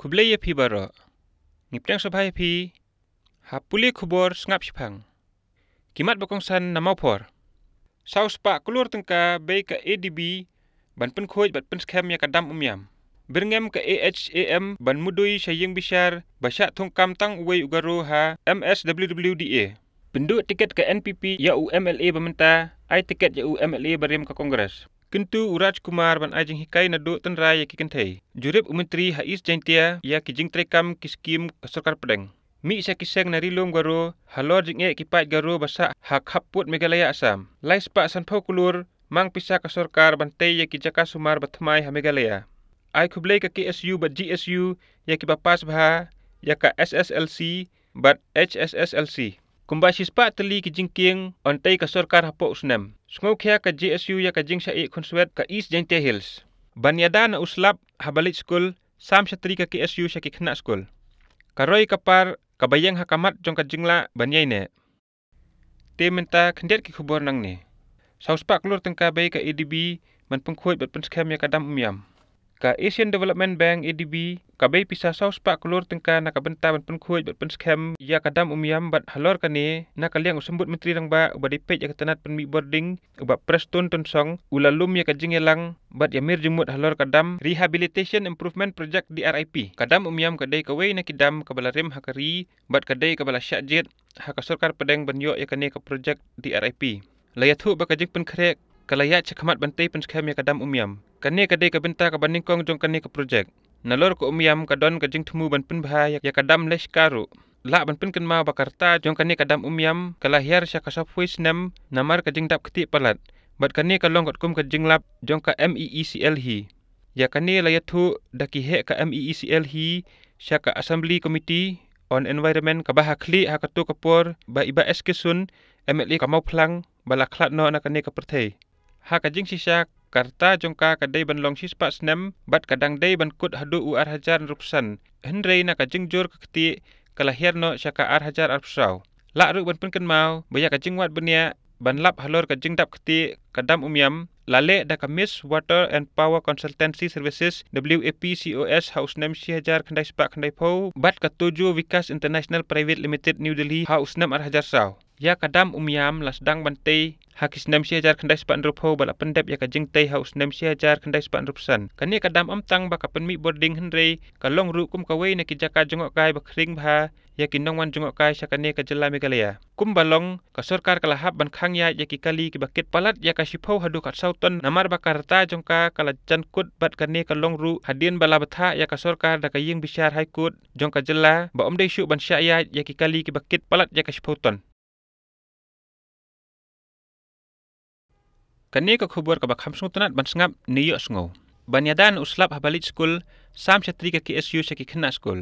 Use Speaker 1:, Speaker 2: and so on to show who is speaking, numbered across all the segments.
Speaker 1: kublai ye phi baro ni prang sa phi ha puli khubor ngap phi kimat bokong san namau por saus pa kulur tengka bei ka adb ban pen khoj bat pen scam ya ka dam um yam birngem ka ahm ban mudui shayeng bishar basha thung kam tang wei ugaro ha mswwda penduk tiket ke npp ya umla bementa ai tiket ya umla berim ke kongres kintu Uraj Kumar ban ajing hikai na do tan rai yaki kentai. Jurib umitri hais jantia yaki jing trekam ki skim kasurkar pedeng. Mi isa kiseng nari lung garo, halor jing ek kipat garo basa hak haput megalaya asam. Lai sepak san pau kulur, mang pisa kasurkar ban tei yaki jaka sumar batamai ha megalaya. Ai kublai ka KSU bat GSU yaki bapas bha, yaka SSLC bat HSSLC kumbasispa teli ki jingking ontai ka sarkar hapo usnem sngau khya ka gsu ya ka jingsha e khunswet ke east jente hills banyadan uslap habalit school sam shatri ke ksu shaki khna school karoi kapar ka hakamat jong ka jingla banyai ne te menta khndet ki khubor nang ne sauspa klur tengka bai ka edb man pengkhoi bet ya kadam skem um umyam ka Asian Development Bank ADB ka bay pisa saus pa kulur tengka nak ka benta ban pen khuj bat pen scam ya ka umiam bat halor ka ni na liang sembut menteri rang ba uba di pej ka tanat pen mi boarding uba preston ton song ulalum ya ka jingelang bat ya mir jumut halor kadam rehabilitation improvement project DRIP kadam umiam ka dei ka wei na ki ka bala rim hakari bat ka dei ka bala syajet ha ka sorkar pedeng ban yo ya ka ni ka project DRIP layathu ba ka jing pen khrek ka layat chakhamat bantai pen scam ya ka umiam kani kadai ka binta ka banning kong jong kani ka project nalor ko umiyam ka don ka jing thmu ban pin bha ya ka dam lesh karu la ban pin kin ma ba karta jong kani ka dam umiyam ka la hier sha ka sha fuis nem namar ka jing dap kti palat bat kani ka longot kum ka jing lap jong ka meecl hi ya kani la yathu da ki he ka meecl hi sha ka assembly committee on environment ka ba ha khli ha ka to ka por ba iba eskesun sun emeli ka mau phlang ba khlat no na kani ka prthei ha ka jing si shak karta jongka kadai ban long sispa snem bat kadang dai ban kut hadu u ar hajar rupsan hendrei na ka jingjur ka kti kalahir no syaka ar hajar arpsau la ru ban pun ken mau baya ka jingwat benia ban lap halor ka jingdap kti Kadam Umiam, Lale da Kamis Water and Power Consultancy Services WAPCOS House Nam Shihajar Khandai Sepak Khandai Pau Bat Ketuju Vikas International Private Limited New Delhi House Nam Arhajar Sao Ya Kadam Umiam lasdang bantai Hakis Nam Shihajar Khandai Sepak Nrup Pau Bala pendep ya kajing tai House Nam Shihajar Khandai Sepak Nrup San Kani Kadam Amtang baka penmi boarding Henry, Kalong rukum kawai na kijaka jengok kai bakhering bha ya kindong wan jungok kai sakane ka jela megalaya kum balong ka ya ya ki kali ki palat ya ka si phau hadu ka sau ton namar ba karta jong ka kala chan kut bat ka ne ka long ru hadien bala batha ya ka sarkar da ka ying bichar hai kut jong ka jilla ba omde shu ban sha ya ya ki kali ki bakit palat ya ka si phau ton ka ne ka khubor ka ba kham sung tanat ban sngap ni yo sngo banyadan uslap habalit school sam chatri ka ki su sha ki khna school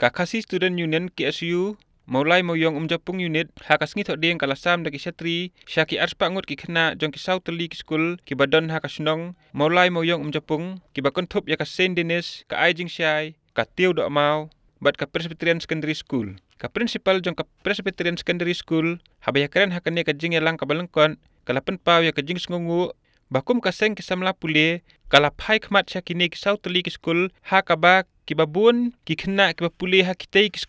Speaker 1: ka khasi student union ki su Mulai Maulai yang umjapung unit hakas ngitok dia yang kalasam dak isatri syaki arspa ngut ki khna jong ki sauteli ki skul ki badon hakas nong maulai moyong umjapung ki bakon thup ya ka sen dinis ka aijing syai ka tiu do mau bat ka presbyterian secondary school ka principal jong ka presbyterian secondary school habaya keren hakane ka jing elang ka balengkon kala pen pau ya ka jing sngungu bakum ka seng ki samla pulie kala phai khmat syaki ni ki sauteli ki skul hakaba ki babun ki khna ki pulie hakitei ki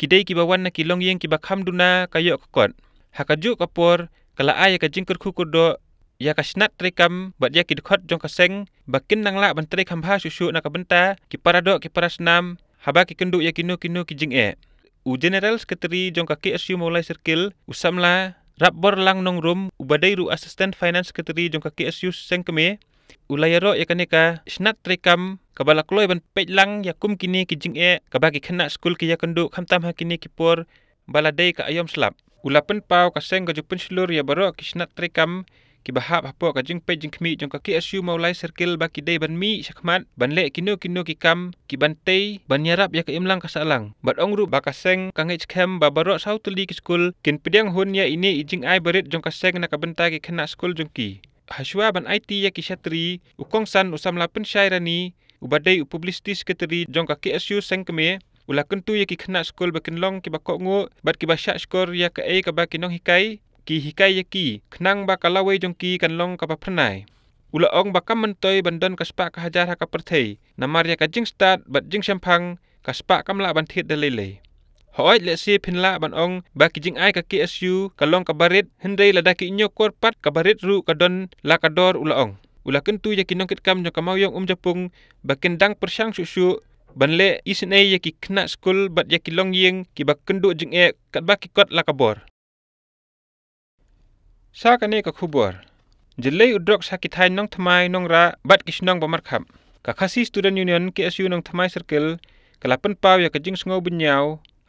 Speaker 1: kidai ki bawan na kilong yang ki bakham duna kayo kokot hakaju kapor kala ay ka jingkur khu kudo ya ka snat trekam bat ya ki khot jong ka seng bakin nang la bantre khamba ha susu na ka benta ki parado ki parasnam haba ki kendu ya kino kino ki jing e u general secretary jong ka KSU mulai sirkil usamla rap lang nong rum ubadai ru assistant finance secretary jong ka KSU seng kemi ulayaro yakanika snat trikam kabala kloi ban pechlang yakum kini kijing e kaba ki khna school ki yakandu khamtam ha kini ki por bala dei ka ayom slap ulapen pau ka seng gaju pen shlur ya baro ki snat trikam ki bahap hapo ka jing pech jing khmi jong ka ki asyu maulai sirkil ba ki dei ban mi shakmat ban le kino kinu ki kam ki ban tei ban yarap yak imlang ka salang bat ong ru ba ka seng ka ngai chkem ba baro sautli ki school kin pidyang hun ya ini ijing ai berit jong ka seng na ka bentai ki khna school jong ki Hashwa ban IT ya kisatri, ukong san usam lapen syairani, ubadai u publistis keteri jong ka KSU sengkeme, ula kentu ya ki kena skol bakin long ki bakok ngu, bat ki basyak skor ya ke ay kaba kinong hikai, ki hikai ya ki, kenang bakalawe jong ki kan long kaba pernai. Ula ong ba bakam mentoy bandon kaspak kahajar haka perthai, namar ya ka jing start bat jing syampang, kaspak kamla bantit dalele. ហើយលេសៀភិនឡាបានអងបាគីជីងអាយកាគីអេសយូកឡងកបារិតហិនរៃលដាគីញូកួតប៉ាត់កបារិតរូកដុនឡាកដរឧឡអងឧឡាគិនទូយ៉ាគីនងគិតកាំញកម៉ៅយ៉ងអ៊ំជប៉ុងបាគិនដាំងប្រសាំងស៊ូស៊ូបានលេអ៊ីសិនអេយ៉ាគីខ្នាក់ស្គុលបាត់យ៉ាគីឡងយៀងគីបាគិនដូជីងអេកាត់បាគីកត់ឡាកបរសាកានេកខូបរជលេឧដ្រកសាគីថៃនងថ្មៃនងរ៉ាបាត់គីស្នងបមរខាប់កាខាស៊ីស្ទូដិនយូនីយ៉នគីអេសយូនងថ្មៃសិរគិលកលាពិនប៉ាវយ៉ាគីជីងស្ងោប៊ុនញ៉ាវ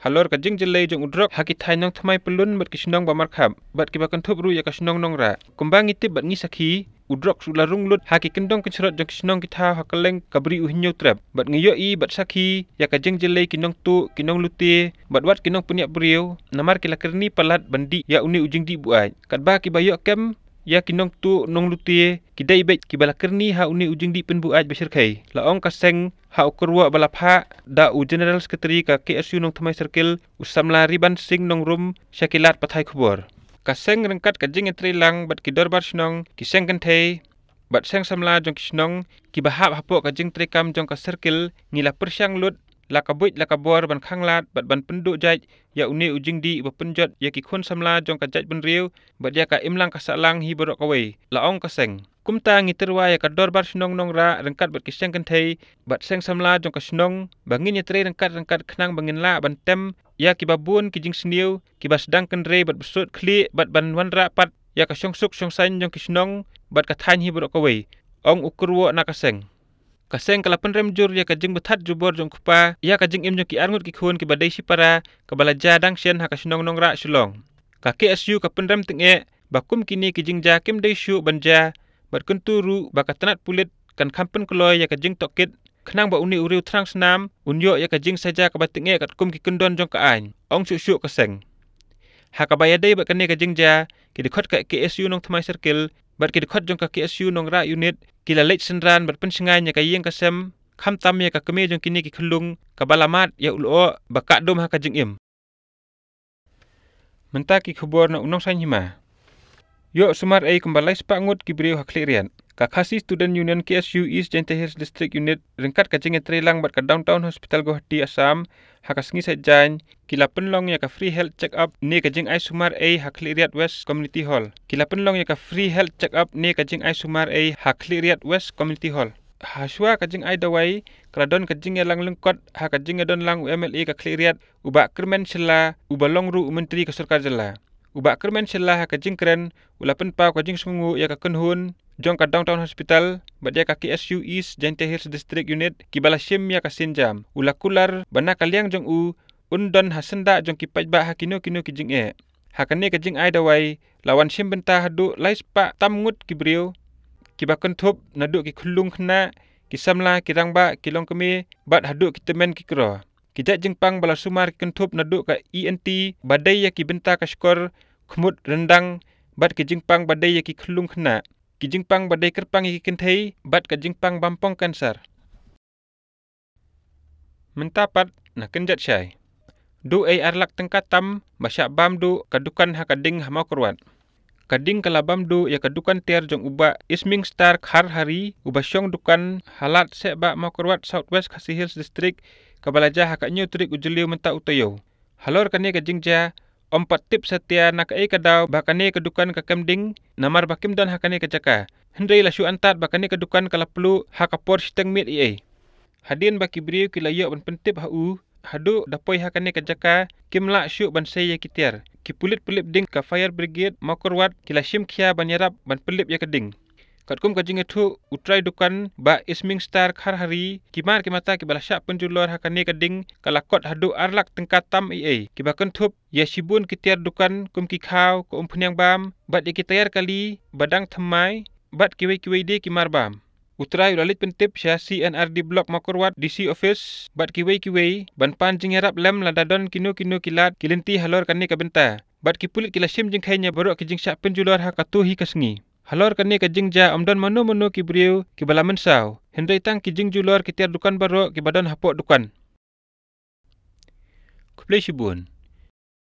Speaker 1: halor ka jing jilai jong udrok haki thai nong thamai pulun bat ki sinong bamar khap bat ki bakon thup ru ya ka sinong nong ra kumbang itte bat ngi sakhi udrok su larung lut haki kindong ki chrot jong sinong ki tha hakaleng kabri u hinyo trap bat ngi yo i bat sakhi ya ka jing jilai ki nong tu ki nong luti bat wat ki nong punya briew namar ki lakarni palat bandi ya uni ujing di buai kat ba ki bayo kem ya kinong tu nong lutie kidai bet kibala bala kerni ha uni ujing di pen buaj besher khai la ka seng ha ukurwa bala pha da u general secretary ka KSU nong thamai circle usamla riban sing nong rum shakilat pathai khubor ka seng rengkat ka jing etri lang bat ki dorbar shnong ki seng kan thei bat seng samla jong ki shnong ki bahap hapo ka jing trikam jong ka circle ngila persyang lut ลักบุญลักบัวบันข้างลาดบัดบันปนดุจยาอุนิอุจิงดีบัดปนจดยากิคนสำลาจงกัจจบันเรียวบัดยากะอิมลังกะสะลังฮีบรอกเวละองกะเซงกุมตางิตรวายากะดอร์บัดชนงนงระรังกัดบัดกิเซงกันเทยบัดเซงสำลาจงกะชนงบังงินยาเตรรังกัดรังกัดขนังบังงินลาบันเต็มยากิบับบุญกิจิงสเนียวกิบัสดังกันเรบัดบุตรคลีบัดบันวันระปัดยากะชงสุกชงสันจงกิชนงบัดกะทานฮีบรอกเวองอุกรัวนักเซง kaseng ka lapan jur ya ka betat jubor jong khupa ya ka jing imjong ki arngut ki khun ki badai sipara ka bala dang shen ha ka shinong nong ra sulong. ka ke asyu ka pandrem teng e. ba kum ki ki jing ja kim dai shu banja, ja bar ba ka tanat pulit kan khampen kloy ya ka tokit khnang ba uni uriu trang snam unyo ya ka saja ka ba teng e kum ki kendon jong ka ain ong chu shu ka seng ha ka ba ya ba ka ni ka jing ja ki de khot ka ke nong thmai circle bar ki de jong ka ke nong ra unit กีฬาเล็กชนรันบัดเป็นชงไงเนี่ยกายังกษมคำตามเนี่ยกับกมีจงกินี่กิขลุงกับบาลามาดยาอุลโอบักกะดมฮักจึงอิ่มมันตากิขบวนอุนงสัญหิมาโยสมาร์ไอคุมบาลัยสปะงดกิบริวฮักเลเรียนกับคาซิสตูดันยูเนียนเคสยูอีสเจนเทฮิสดิสตริกยูนิตรังคัดกับจึงเอตรีลังบัดกับดาวน์ทาวน์ฮอสพิทอลกอฮตีอาซาม haka sngi se kila penlong yaka free health check up ne ka jing ai sumar a hakli riad west community hall kila penlong yaka free health check up ne ka jing ai sumar a hakli riad west community hall haswa ka jing ai dawai kradon ka jing elang lengkot ha ka jing edon lang mla ka khli riat uba kermen sela uba longru menteri ka sarkar jela uba kermen sela ha ka jing kren ulapen pa ka jing sungu ya kenhun Jong ka downtown hospital, ba dia kaki SU East Joint Health District Unit, kibala shim ya ka sinjam. Ula kular, benda kalian jong u, undon hasenda jong kipaj ba hakino kino kijing e. Hakane kajing ai dawai, lawan shim bentah hadu lais pa tamngut kibriw. kibakan thup, naduk ki kulung kena, kisamla kirang ba kilong kami, bat hadu kitemen kikro. Kijak jeng pang bala sumar kentup naduk ka ENT, badai ya kibenta kashkor, kemut rendang, bat pang badai ya kikulung kena kijing pang badai kerpang iki kentai bat kajing pang bampong kansar. Mentapat na kenjat syai. Du ai arlak tengkatam basyak bam du kadukan ha kading ha mau keruat. Kading kalabam du ya kadukan tiar jong uba isming star khar hari uba syong dukan halat seba mau keruat southwest kasih hills district kabalaja ha ka trik ujeliu menta utoyo. Halor kani kajing ja empat tip setia nak ai kadau bakane kedukan ke kemding namar bakim dan hakane lah ke jaka hendai lasu antat bakane kedukan kala perlu hakapor siteng mit ai hadin bakibri kilaya ban pentip hau hadu dapoi hakane ke jaka kimla syuk ban saya kitir kipulit pulit ding ka fire brigade makorwat kilashim kia ban yarap ban pelip ya keding katkum kajing itu utrai dukan ba isming star khar hari kimar kimata ki bala sya penjulur hakani kading kalakot hadu arlak tengkat tam ie kibakan thup ya sibun kitiar dukan kum ki khau ko umphun yang bam bat ikitayar kali badang thamai bat kiwei kiwei de kimar bam Utrai ulalit pentip sya CNRD Blok Makurwat DC Office bat kiwei kiwei ban panjing harap lem ladadon kino kino kilat kilenti halor kani kabenta bat kipulit kilasim jengkainya baru kijing sya hakatu hi kasengi. Halor kani kajing ja amdan manu mano ki briu ki balaman sau. Hendai tang kijing julor kitiar dukan baru ki badan hapok dukan. Kuplai